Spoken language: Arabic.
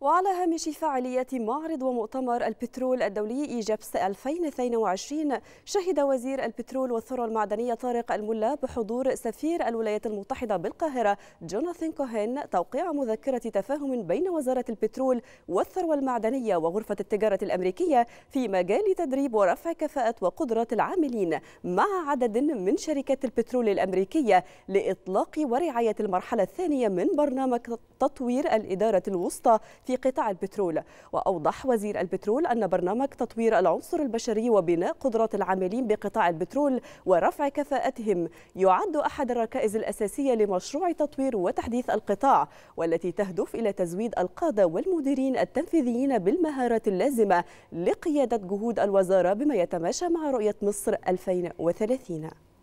وعلى هامش فعاليات معرض ومؤتمر البترول الدولي إيجابس 2022 شهد وزير البترول والثروة المعدنية طارق الملا بحضور سفير الولايات المتحدة بالقاهرة جوناثان كوهين توقيع مذكرة تفاهم بين وزارة البترول والثروة المعدنية وغرفة التجارة الأمريكية في مجال تدريب ورفع كفاءة وقدرات العاملين مع عدد من شركات البترول الأمريكية لإطلاق ورعاية المرحلة الثانية من برنامج تطوير الإدارة الوسطى في قطاع البترول وأوضح وزير البترول أن برنامج تطوير العنصر البشري وبناء قدرات العاملين بقطاع البترول ورفع كفاءتهم يعد أحد الركائز الأساسية لمشروع تطوير وتحديث القطاع والتي تهدف إلى تزويد القادة والمديرين التنفيذيين بالمهارات اللازمة لقيادة جهود الوزارة بما يتماشى مع رؤية مصر 2030